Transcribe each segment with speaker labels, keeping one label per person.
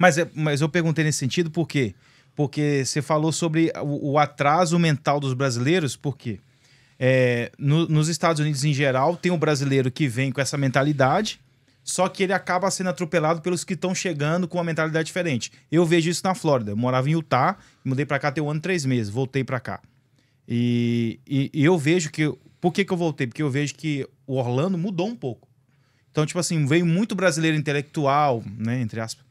Speaker 1: Mas, é, mas eu perguntei nesse sentido por quê? Porque você falou sobre o, o atraso mental dos brasileiros, por quê? É, no, nos Estados Unidos, em geral, tem o um brasileiro que vem com essa mentalidade, só que ele acaba sendo atropelado pelos que estão chegando com uma mentalidade diferente. Eu vejo isso na Flórida. Eu morava em Utah, mudei para cá tem um ano e três meses, voltei para cá. E, e, e, eu vejo que. Por que, que eu voltei? Porque eu vejo que o Orlando mudou um pouco. Então, tipo assim, veio muito brasileiro intelectual, né? Entre aspas.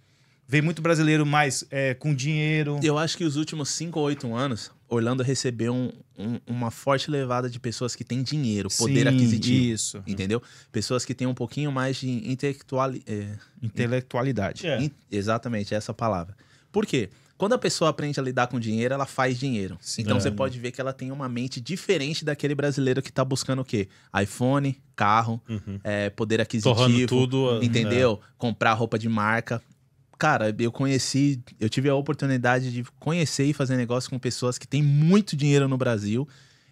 Speaker 1: Vem muito brasileiro mais é, com dinheiro. Eu acho que os últimos cinco ou oito anos, Orlando
Speaker 2: recebeu um, um, uma forte levada de pessoas que têm dinheiro, poder Sim, aquisitivo. Isso. Entendeu? Pessoas que têm um pouquinho mais de intelectual, é, intelectualidade. É. In, exatamente, essa é palavra. Por quê? Quando a pessoa aprende a lidar com dinheiro, ela faz dinheiro. Sim, então é. você pode ver que ela tem uma mente diferente daquele brasileiro que tá buscando o quê? iPhone, carro, uhum. é, poder aquisitivo. Torrando tudo. Entendeu? É. Comprar roupa de marca cara, eu conheci, eu tive a oportunidade de conhecer e fazer negócio com pessoas que têm muito dinheiro no Brasil.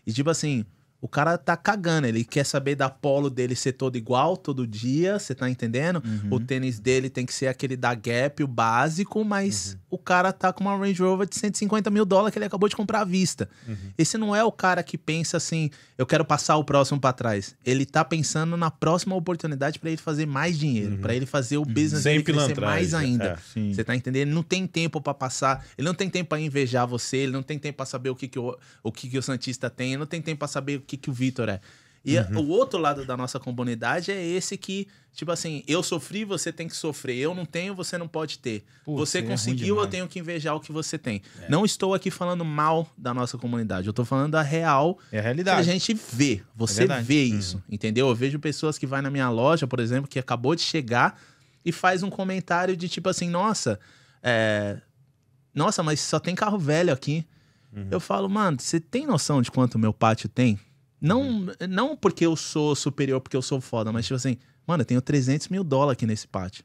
Speaker 2: E tipo assim, o cara tá cagando, ele quer saber da polo dele ser todo igual todo dia, você tá entendendo? Uhum. O tênis dele tem que ser aquele da Gap, o básico, mas uhum. o cara tá com uma Range Rover de 150 mil dólares que ele acabou de comprar à vista. Uhum. Esse não é o cara que pensa assim, eu quero passar o próximo para trás. Ele tá pensando na próxima oportunidade para ele fazer mais dinheiro, uhum. para ele fazer o uhum. business dele crescer mais é. ainda. Você é, tá entendendo? Ele não tem tempo para passar, ele não tem tempo para invejar você, ele não tem tempo para saber o que que o, o que que o santista tem, ele não tem tempo para saber o que que, que o Vitor é. E uhum. o outro lado da nossa comunidade é esse que, tipo assim, eu sofri, você tem que sofrer. Eu não tenho, você não pode ter. Pô, você é conseguiu, é eu tenho que invejar o que você tem. É. Não estou aqui falando mal da nossa comunidade. Eu estou falando a real. É a realidade. Que a gente vê. É você é vê uhum. isso, uhum. entendeu? Eu vejo pessoas que vai na minha loja, por exemplo, que acabou de chegar e faz um comentário de tipo assim, nossa, é, nossa, mas só tem carro velho aqui. Uhum. Eu falo, mano, você tem noção de quanto meu pátio tem? Não, uhum. não porque eu sou superior, porque eu sou foda, mas tipo assim, mano, eu tenho 300 mil dólares aqui nesse pátio.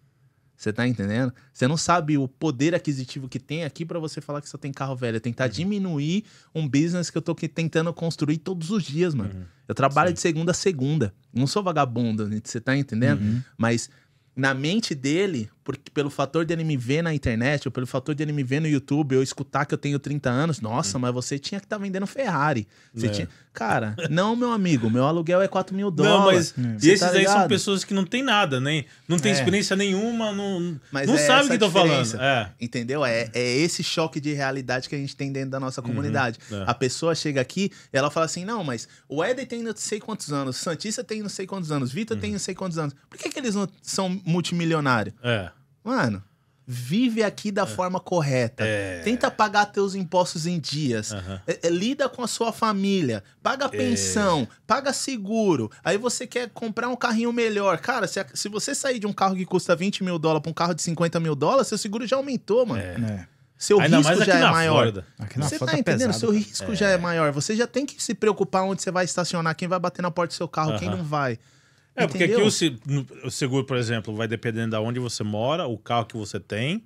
Speaker 2: Você tá entendendo? Você não sabe o poder aquisitivo que tem aqui para você falar que só tem carro velho. É tentar uhum. diminuir um business que eu tô tentando construir todos os dias, mano. Uhum. Eu trabalho Sim. de segunda a segunda. Não sou vagabundo, você tá entendendo? Uhum. Mas na mente dele, porque pelo fator de ele me ver na internet, ou pelo fator de ele me ver no YouTube, eu escutar que eu tenho 30 anos, nossa, hum. mas você tinha que estar tá vendendo Ferrari. Você é. tinha... Cara, não, meu amigo, meu aluguel é 4 mil dólares. Não, mas e tá esses tá aí são pessoas
Speaker 3: que não tem nada, nem não tem é. experiência nenhuma, não, mas não é sabe o que estão falando. É.
Speaker 2: Entendeu? É, é esse choque de realidade que a gente tem dentro da nossa uhum, comunidade. Uhum. A pessoa chega aqui, ela fala assim, não, mas o Eder tem não sei quantos anos, Santista tem não sei quantos anos, Vitor uhum. tem não sei quantos anos. Por que, que eles não são multimilionários? É. Mano, vive aqui da é. forma correta. É. Tenta pagar teus impostos em dias. Uhum. Lida com a sua família. Paga é. pensão. É. Paga seguro. Aí você quer comprar um carrinho melhor. Cara, se, se você sair de um carro que custa 20 mil dólares para um carro de 50 mil dólares, seu seguro já aumentou, mano. É. Seu Ainda risco já é maior. você tá entendendo? Pesado, seu risco já é maior. Você já tem que se preocupar onde você vai estacionar, quem vai bater na porta do seu carro, quem não vai. É, Entendeu? porque
Speaker 3: aqui o seguro, por exemplo, vai dependendo de onde você mora, o carro que você tem,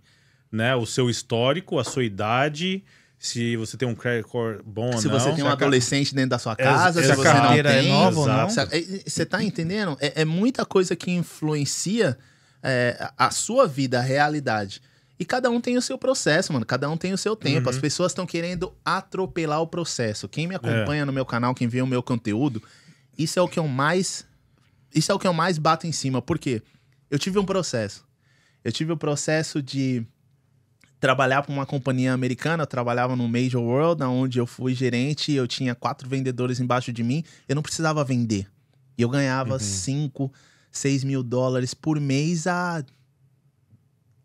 Speaker 3: né? O seu histórico, a sua idade, se você tem um credit score bom se ou não. Se você tem um adolescente dentro da sua casa, se, a você não é tem. é nova ou não. Você
Speaker 2: é, é, tá entendendo? É, é, muita coisa que influencia é, a sua vida, a realidade. E cada um tem o seu processo, mano. Cada um tem o seu tempo. Uhum. As pessoas estão querendo atropelar o processo. Quem me acompanha no meu canal, quem vê o meu conteúdo, isso é o que eu mais isso é o que eu mais bato em cima, porque eu tive um processo. Eu tive o um processo de trabalhar para uma companhia americana, eu trabalhava no Major World, onde eu fui gerente, eu tinha quatro vendedores embaixo de mim, eu não precisava vender. E eu ganhava uhum. cinco, seis mil dólares por mês a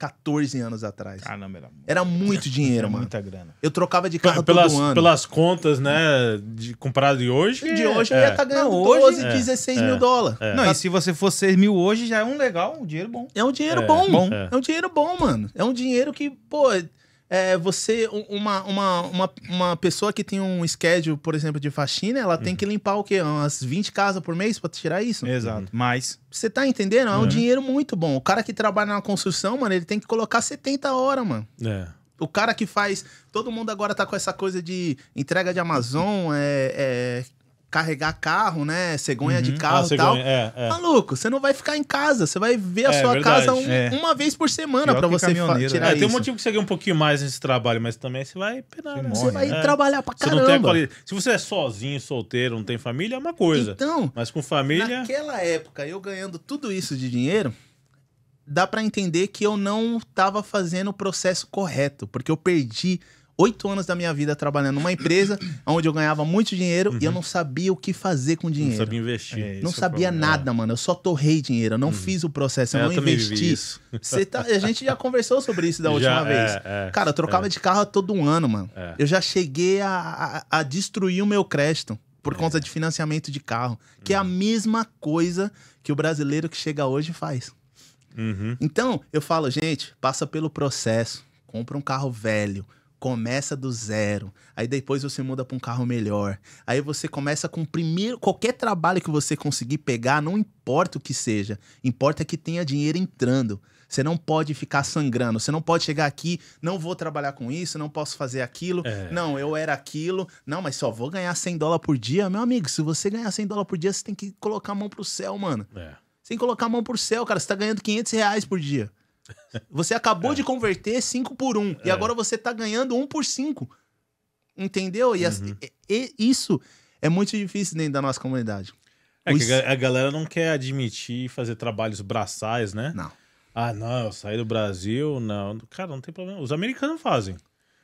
Speaker 2: 14 anos atrás. Ah, não, era muito, era muito dinheiro, era mano. Muita grana. Eu trocava de carro pelas, todo ano. Pelas
Speaker 3: contas, né? De, comparado de hoje. de hoje é. eu ia estar é. tá ganhando não, 12, hoje, 16 é. é, mil dólares. É. Não,
Speaker 1: e se você for 6 mil hoje, já é um legal, um dinheiro bom.
Speaker 2: É um dinheiro bom. bom. É. um dinheiro bom, mano. É um dinheiro que, pô, é, você, uma, uma, uma, uma pessoa que tem um schedule, por exemplo, de faxina, ela uhum. tem que uhum. limpar o quê? Umas 20 casas por mês para tirar isso? Exato, uhum. mas... Você tá entendendo? É um uhum. dinheiro muito bom. O cara que trabalha na construção, mano, ele tem que colocar 70 horas, mano. É. O cara que faz. Todo mundo agora tá com essa coisa de entrega de Amazon, é, é carregar carro, né? Cegonha uhum. de ah, carro e tal. É, é.
Speaker 3: Maluco, você não vai ficar em casa, você vai ver a é, sua verdade. casa um, é.
Speaker 2: uma vez por semana para você tirar é, Tem um motivo
Speaker 3: que você ganha um pouquinho mais nesse trabalho, mas também você vai penar, você, né? você vai é. trabalhar pra caramba. Você Se você é sozinho, solteiro, não tem família, é uma coisa. Então, mas com família... Naquela época, eu ganhando tudo isso de dinheiro, dá para entender que eu não tava fazendo
Speaker 2: o processo correto, porque eu perdi oito anos da minha vida trabalhando numa empresa onde eu ganhava muito dinheiro uhum. e eu uhum. não sabia o que fazer com dinheiro. Não sabia
Speaker 3: investir. É, não é sabia é
Speaker 2: nada, mano. Eu só torrei dinheiro. Eu não uhum. fiz o processo. Eu, é, eu não investi. Você tá... A gente já conversou sobre isso da já, última é, vez. É, Cara, eu trocava de carro todo um ano, mano. Eu já cheguei a, a, a, destruir o meu crédito por conta de financiamento de carro, que uhum. é a uhum. mesma coisa que o brasileiro que chega hoje faz. Uhum. Então, eu falo, gente, passa pelo processo, compra um carro velho, começa do zero. Aí depois você muda para um carro melhor. Aí você começa com o primeiro qualquer trabalho que você conseguir pegar, não importa o que seja. Importa que tenha dinheiro entrando. Você não pode ficar sangrando. Você não pode chegar aqui, não vou trabalhar com isso, não posso fazer aquilo. É. Não, eu era aquilo. Não, mas só vou ganhar 100 dólares por dia. Meu amigo, se você ganhar 100 dólares por dia, você tem que colocar a mão pro céu, mano. É. Você tem que colocar a mão pro céu, cara. Você tá ganhando 500 reais por dia. Você acabou é. de converter 5 por 1 um, é. e agora você tá ganhando 1 um por 5. Entendeu? E, uhum. as, e, e, isso é muito difícil dentro da nossa comunidade.
Speaker 3: É Os... que a, galera não quer admitir fazer trabalhos braçais, né? Não. Ah, não, eu saí do Brasil, não. Cara, não tem problema. Os americanos fazem.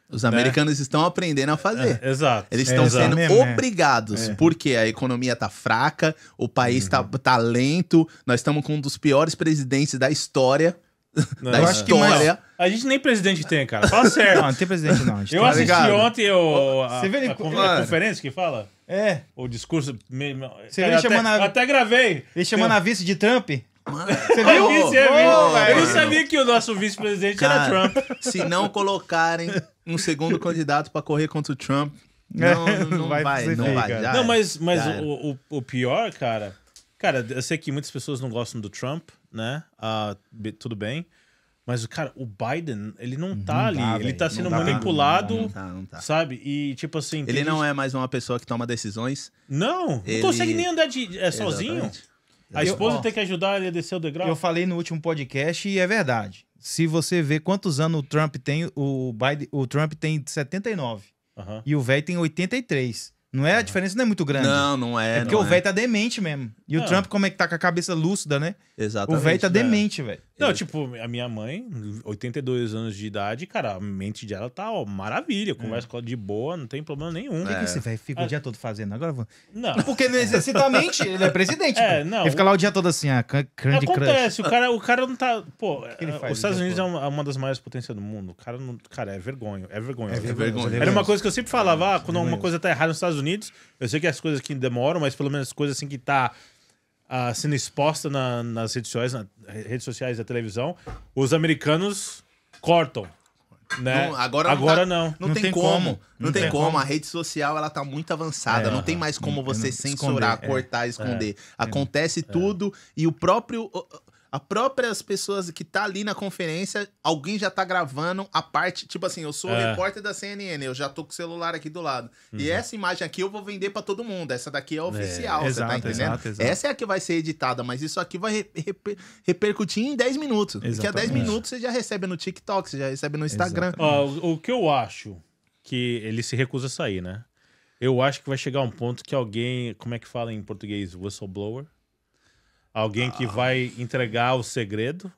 Speaker 3: Os né? americanos
Speaker 2: estão aprendendo a fazer. É,
Speaker 3: exato. Eles estão é, exato. sendo é é.
Speaker 2: obrigados, é. porque a economia tá fraca, o país tá, uhum. tá, tá lento, nós estamos com um dos piores presidentes da história. Não, da eu acho história.
Speaker 3: Que mais, a gente nem presidente tem, cara. Fala sério. Não, não tem presidente, não. eu tá assisti ligado. ontem eu, a, Você vê ele, a, a, conferência que fala? É. O discurso. Você cara, ele até, até gravei. Ele chamando na a
Speaker 1: vice de Trump?
Speaker 3: Você viu? Vice, é, oh, eu não sabia que o nosso vice-presidente era Trump. Se não
Speaker 2: colocarem um segundo candidato para correr contra o Trump, não, é, não, não vai, vai, não vai. Já não, é, mas, mas
Speaker 3: o, o, o pior, cara Cara, eu sei que muitas pessoas não gostam do Trump, né? Uh, tudo bem. Mas, cara, o Biden, ele não tá não ali. Dá, tá, ele tá sendo não tá manipulado, não, tá, não tá. sabe? E, tipo assim... Ele não gente... é
Speaker 2: mais
Speaker 1: uma pessoa que toma decisões. Não! Ele... Não consegue nem andar
Speaker 3: de, é, sozinho. A esposa eu, tem que ajudar ele a descer o degrau. Eu
Speaker 1: falei no último podcast e é verdade. Se você vê quantos anos o Trump tem, o, Biden, o Trump tem 79. Uhum. E o velho tem 83. Não é? A diferença não é muito grande. Não, não é. É porque o é. velho é. tá demente mesmo. E não. o ah. Trump, como é que tá com a cabeça lúcida, né? Exatamente. O velho tá né? demente, velho.
Speaker 3: Não, Ele... tipo, a minha mãe, 82 anos de idade, cara, a mente dela tá ó, maravilha. É. Conversa é. com ela de boa, não tem problema nenhum. O que, é. que você vai fica ah. o é. dia todo fazendo? Agora vou... Não. Porque não exercita a mente, ele é presidente. É, não. Ele fica lá o dia todo assim, ah, Candy Acontece, o cara, o cara não tá. Pô, é, os Estados Unidos todo? é uma, das maiores potências do mundo. O cara não. Cara, é vergonha. É vergonha. É vergonha. Era uma coisa que eu sempre falava, ah, quando alguma coisa tá errada nos Estados Unidos, eu sei que as coisas que demoram, mas pelo menos as coisas assim que tá uh, sendo exposta na, nas redes sociais, nas redes sociais da televisão, os americanos cortam. Né? Não, agora agora não, tá, não. Não, tem, tem como. como. Não, não tem, tem como. como. A rede
Speaker 2: social ela tá muito avançada. É, não tem mais como você censurar, esconder, é. cortar, esconder. É, Acontece é. tudo e o próprio as próprias pessoas que tá ali na conferência, alguém já tá gravando a parte. Tipo assim, eu sou é. repórter da CNN, eu já tô com o celular aqui do lado. Uhum. E essa imagem aqui eu vou vender para todo mundo. Essa daqui é, é oficial, é, exato, tá entendendo? Exato, exato. Essa é a que vai ser editada, mas
Speaker 3: isso aqui vai reper, repercutir em 10 minutos. Exatamente. Daqui a 10 minutos
Speaker 2: você já recebe no TikTok, você já recebe no Instagram.
Speaker 3: o que eu acho que ele se recusa a sair, né? Eu acho que vai chegar um ponto que alguém. Como é que fala em português? Whistleblower? Alguém que vai ah. entregar o segredo.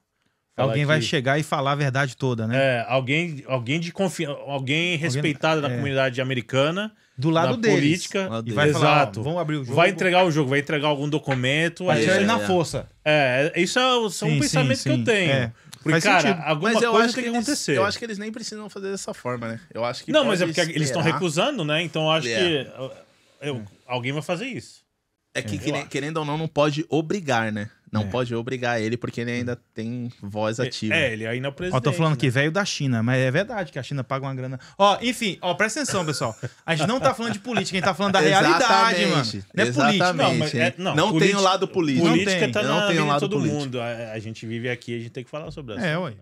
Speaker 3: Alguém que... vai chegar e
Speaker 1: falar a verdade toda, né? É,
Speaker 3: alguém, alguém de confiança, alguém respeitado da na é. comunidade americana. Do lado da deles. política. Lado e vai falar, Exato. Ó, vamos abrir o jogo. Vai entregar o jogo, vai entregar algum documento. Vai é. tirar ele na força. É, é isso é, um pensamento sim, sim. que eu tenho. É. Porque, cara, alguma mas eu coisa acho tem que, que eles, acontecer. Eu acho
Speaker 2: que eles nem precisam fazer dessa forma, né? Eu acho que. Não, mas é porque esperar. eles estão recusando,
Speaker 3: né? Então eu acho que é. eu, eu,
Speaker 2: alguém vai fazer isso. É que, que querendo ou não, não pode obrigar, né? Não é. pode obrigar ele, porque ele ainda tem voz é, ativa. É, ele ainda é o presidente. Ó, tô falando né?
Speaker 1: que veio da China, mas é verdade que a China paga uma grana. Ó, enfim, ó, presta atenção, pessoal. A gente não tá falando de política,
Speaker 3: a gente tá falando da realidade, mano. Não é política. Não, mas é, não, não tem o lado político. Política não tem, tá não na tem o lado todo político. mundo. A, a, gente vive aqui, a gente tem que falar sobre isso. É, ué.